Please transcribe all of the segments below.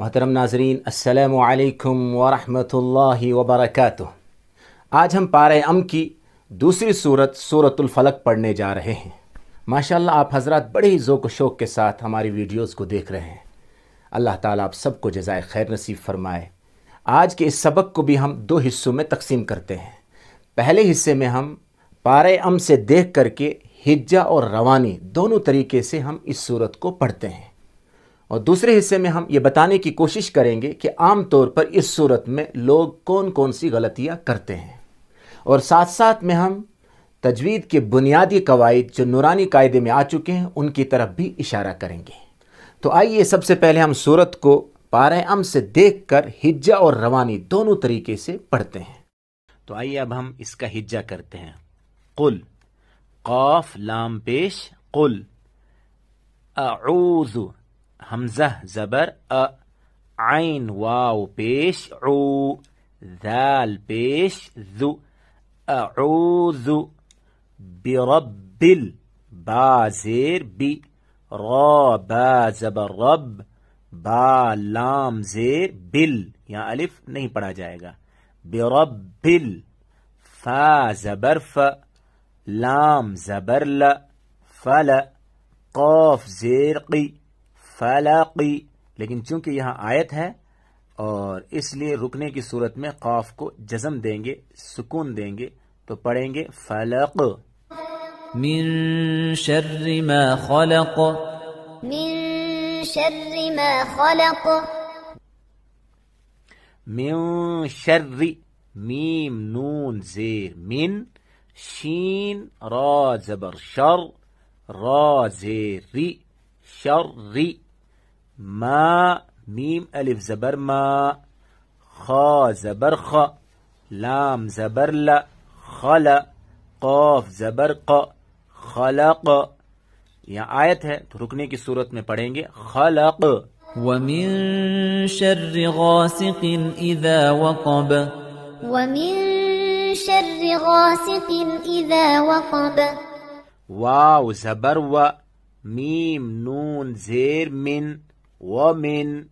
मोहतरम नाजरीन असलकम वरहि वबरक आज हम पारे अम की दूसरी सूरत सूरतुल्फ़लक पढ़ने जा रहे हैं माशाल्लाह आप हजरत बड़े ही ज़ोक शोक के साथ हमारी वीडियोस को देख रहे हैं अल्लाह ताला आप सबको जजाय खैर नसीब फरमाए आज के इस सबक को भी हम दो हिस्सों में तकसीम करते हैं पहले हिस्से में हम पारे अम से देख करके हिज्जा और रवानी दोनों तरीके से हम इस सूरत को पढ़ते हैं और दूसरे हिस्से में हम ये बताने की कोशिश करेंगे कि आमतौर पर इस सूरत में लोग कौन कौन सी गलतियाँ करते हैं और साथ साथ में हम तजवीद के बुनियादी कवायद जो नूरानी कायदे में आ चुके हैं उनकी तरफ भी इशारा करेंगे तो आइए सबसे पहले हम सूरत को पाराम से देख कर हिज्जा और रवानी दोनों तरीके से पढ़ते हैं तो आइए अब हम इसका हिज्जा करते हैं कुल कौफ लाम पेश कुल हमजा जबर अ आइन वाव पेश ओ दाल पेश जु अऊजु बिरब्बिल बाजेर बी रॉ बा जबर रब बा लाम जेर बिल यहाँ अलिफ नहीं पढ़ा जाएगा बिरब्बिल फा जबर फ लाम जबर ल फल कौफ जेर की फलाकी लेकिन चूंकि यहाँ आयत है और इसलिए रुकने की सूरत में खौफ को जजम देंगे सुकून देंगे तो पढ़ेंगे फलक मिन खलक शर्री मीम नून जेर मिन शीन रा जबर शर रा जेरी शर्री ما ميم ألف زبر ما خا زبر خا لام زبر لا خلا قاف زبر خلاق خلق آیت ہے تو رکنے کی صورت میں پڑھیں گے خلاق ومن شر غاسق إذا وقب ومن شر غاسق إذا وقب واو زبر و ميم نون زير من ومن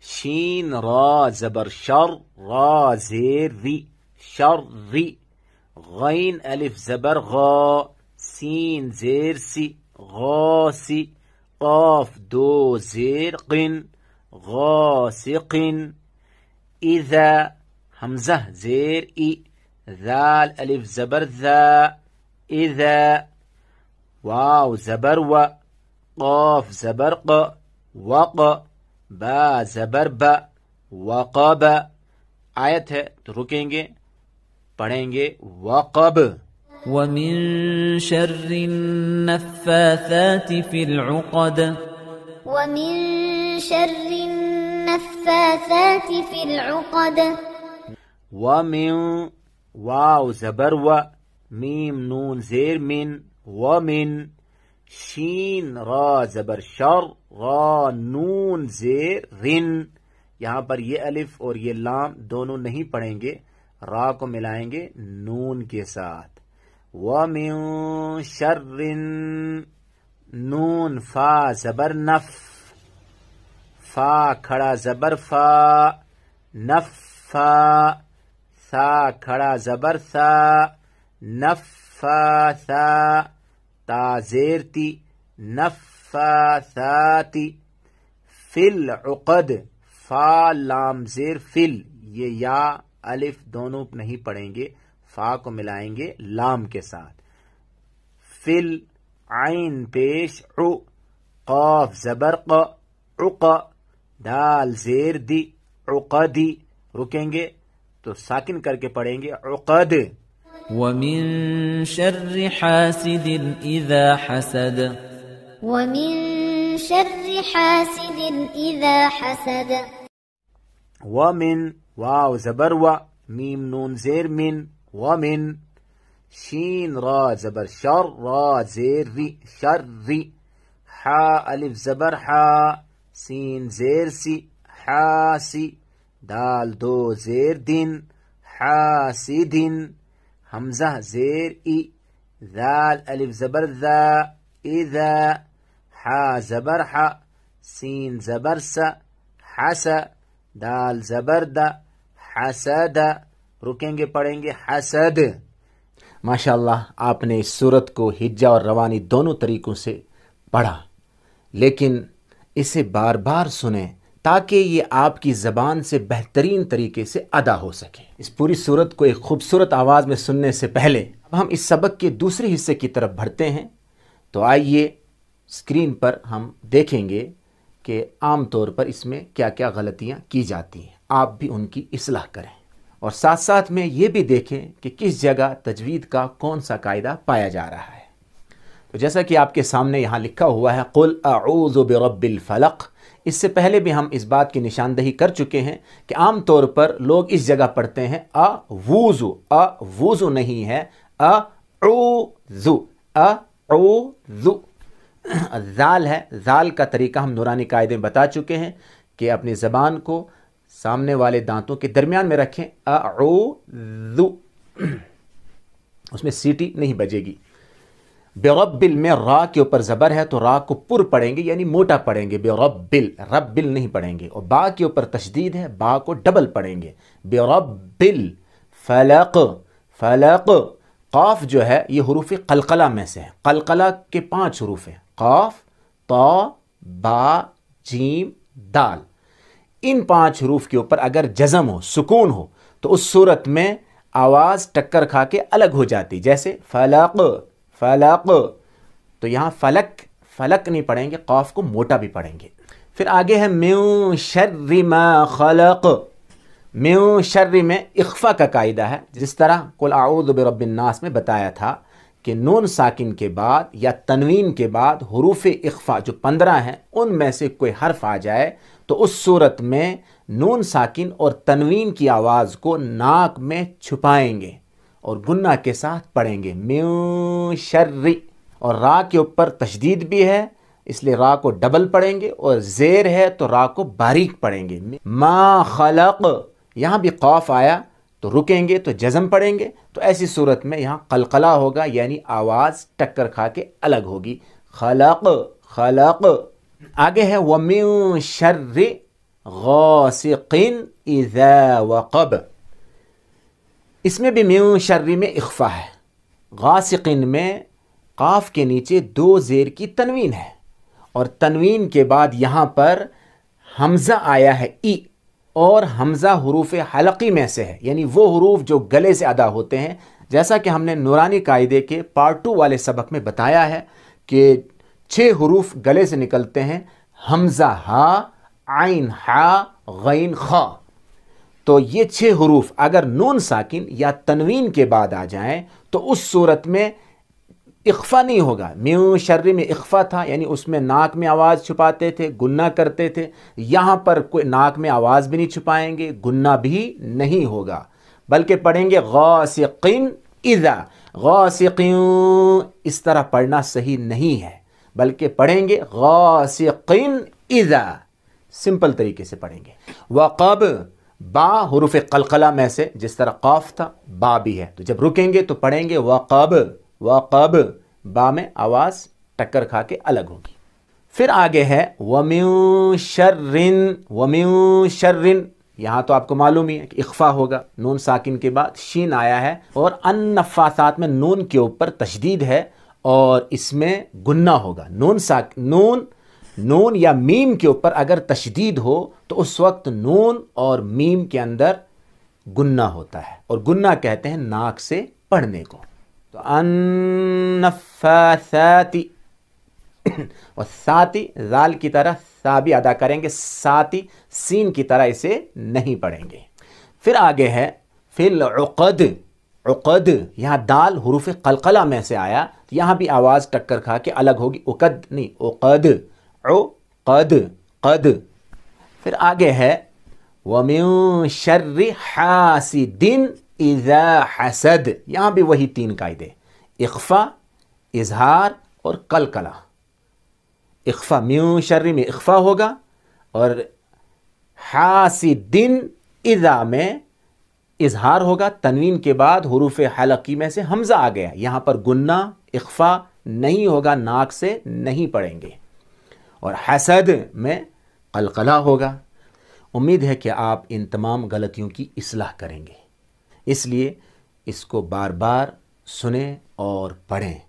شين را زبر شر را زير ذي شر ذي غين ألف زبر غا سين زير سي غاسي قاف دو زير قن غاسق إذا همزة زير إي ذا الألف زبر ذا إذا واو زبر و قاف زبر ق زبر با जबर آیت ہے تو رکیں گے پڑھیں گے वकब ومن شر النفاثات في العقد ومن شر النفاثات في العقد ومن واو زبر و ميم نون زير من ومن شين را زبر شر नून जेर रिन यहां पर ये अलिफ और ये लाम दोनों नहीं पढ़ेंगे रा को मिलाएंगे नून के साथ व शर्रिन नून फा जबर नफ फा खड़ा जबर फा नफा सा खड़ा जबर सा फा सा ताजेरती नफ नफासाति फिल उकद फा लाम जेर फिल ये या अलिफ दोनों नहीं पढ़ेंगे फा को मिलाएंगे लाम के साथ फिल आइन पेश उ कौफ जबर उक दाल जेर दी उकदी रुकेंगे तो साकिन करके पढ़ेंगे उकद ومن شر حاسد إذا حسد ومن شر حاسد إذا حسد ومن واو زبر ميم نون زير من ومن شين را زبر شر را زير ري شر ري حا ألف زبر حا سين زير سي حاسي دال دو زير دين دين همزة زير إي ذال ألف زبر ذا إذا हा ज़बर हा सीन ज़बर सा हस दाल रुकेंगे पढ़ेंगे हसद माशाल्लाह आपने इस सूरत को हिज्जा और रवानी दोनों तरीक़ों से पढ़ा लेकिन इसे बार बार सुने ताकि ये आपकी ज़बान से बेहतरीन तरीके से अदा हो सके इस पूरी सूरत को एक खूबसूरत आवाज़ में सुनने से पहले अब हम इस सबक के दूसरे हिस्से की तरफ बढ़ते हैं तो आइए स्क्रीन पर हम देखेंगे कि आम तौर पर इसमें क्या क्या गलतियाँ की जाती हैं आप भी उनकी असलाह करें और साथ साथ में ये भी देखें कि किस जगह तजवीद का कौन सा कायदा पाया जा रहा है तो जैसा कि आपके सामने यहाँ लिखा हुआ है कुल आऊज़ फलक इससे पहले भी हम इस बात की निशानदही कर चुके हैं कि आम तौर पर लोग इस जगह पढ़ते हैं अ वूज़ु अ वूज़ु नहीं है अ ओ जू अ ओ जू जाल है जाल का तरीका हम नूरानी कायदे में बता चुके हैं कि अपनी ज़बान को सामने वाले दांतों के दरमियान में रखें अ उसमें सीटी नहीं बजेगी बेरबिल में रा के ऊपर ज़बर है तो रा को पुर पढ़ेंगे यानी मोटा पढ़ेंगे बेरबिल रबिल नहीं पढ़ेंगे और बा के ऊपर तशदीद है बा को डबल पढ़ेंगे बेरबिल फलक फलक काफ जो है ये हरूफ कलकला में से है कलकला के पांच हरूफ हैं क़ाफ तो बा जीम दाल इन पांच हरूफ के ऊपर अगर जज़म हो सुकून हो तो उस सूरत में आवाज़ टक्कर खा के अलग हो जाती जैसे फलक फलक तो यहाँ फलक फलक नहीं पढ़ेंगे कौफ को मोटा भी पढ़ेंगे फिर आगे है मे शर्र मा खलक म्यू शर्र में का कायदा है जिस तरह कुल आउद बरबिननास में बताया था कि नून साकिन के बाद या तनवीन के बाद हरूफ इख्फा जो पंद्रह हैं उनमें से कोई हर्फ आ जाए तो उस सूरत में नून साकिन और तनवीन की आवाज़ को नाक में छुपाएंगे और गुन्ना के साथ पढ़ेंगे म्यू शर्री और रा के ऊपर तशदीद भी है इसलिए रा को डबल पढ़ेंगे और जेर है तो रा को बारीक पढ़ेंगे मा खलक यहाँ भी खौफ आया तो रुकेंगे तो जज़म पड़ेंगे तो ऐसी सूरत में यहाँ कलकला होगा यानी आवाज़ टक्कर खा के अलग होगी खलक खलक आगे है वमी शर्र गौसिन इसमें भी म्यू शर्र में इख्फा है गासिकिन में काफ के नीचे दो ज़ेर की तनवीन है और तनवीन के बाद यहाँ पर हमज़ा आया है ई और हमज़ा हरूफ हलकी में से है यानी वो हरूफ जो गले से अदा होते हैं जैसा कि हमने नूरानी कायदे के पार्ट टू वाले सबक में बताया है कि छः हरूफ गले से निकलते हैं हमज़ा हा आइन हा गैन खा तो ये छः हरूफ अगर नून साकिन या तनवीन के बाद आ जाएं तो उस सूरत में इख्फा नहीं होगा म्यू शर्री में इख्फा था यानी उसमें नाक में आवाज़ छुपाते थे गुन्ना करते थे यहाँ पर कोई नाक में आवाज़ भी नहीं छुपाएंगे गुन्ना भी नहीं होगा बल्कि पढ़ेंगे गौसिन इज़ा गौसिन इस तरह पढ़ना सही नहीं है बल्कि पढ़ेंगे गौसिन इज़ा सिंपल तरीके से पढ़ेंगे वक़ब बा हरूफ कलकला में से जिस तरह कौफ था बा भी है तो जब रुकेंगे तो पढ़ेंगे वक़ब वक़ब बा में आवाज़ टक्कर खा के अलग होगी फिर आगे है वम्यू शर्रिन वम्यू शर्रिन तो आपको मालूम ही है कि इख्फा होगा नून साकिन के बाद शीन आया है और अन नफासात में नून के ऊपर तशदीद है और इसमें गुन्ना होगा नून साक नून नून या मीम के ऊपर अगर तशदीद हो तो उस वक्त नून और मीम के अंदर गुन्ना होता है और गुन्ना कहते हैं नाक से पढ़ने को अन्नफासाति और साति जाल की तरह सा भी अदा करेंगे साति सीन की तरह इसे नहीं पढ़ेंगे फिर आगे है फिल उकद उकद यहाँ दाल हरूफ कलकला में से आया यहाँ भी आवाज़ टक्कर खा के अलग होगी उकद नहीं उकद ओ कद कद फिर आगे है वम्यू शर्र दिन इजा हसद यहाँ भी वही तीन कायदे इख्फा इजहार और कलकला इख्फा म्यू शर्री में इख्फा होगा और दिन इजा में इजहार होगा तनवीन के बाद हरूफ हलकी में से हमज़ा आ गया यहाँ पर गुन्ना इख्फा नहीं होगा नाक से नहीं पड़ेंगे और हसद में कलकला होगा उम्मीद है कि आप इन तमाम गलतियों की असलाह करेंगे इसलिए इसको बार बार सुने और पढ़ें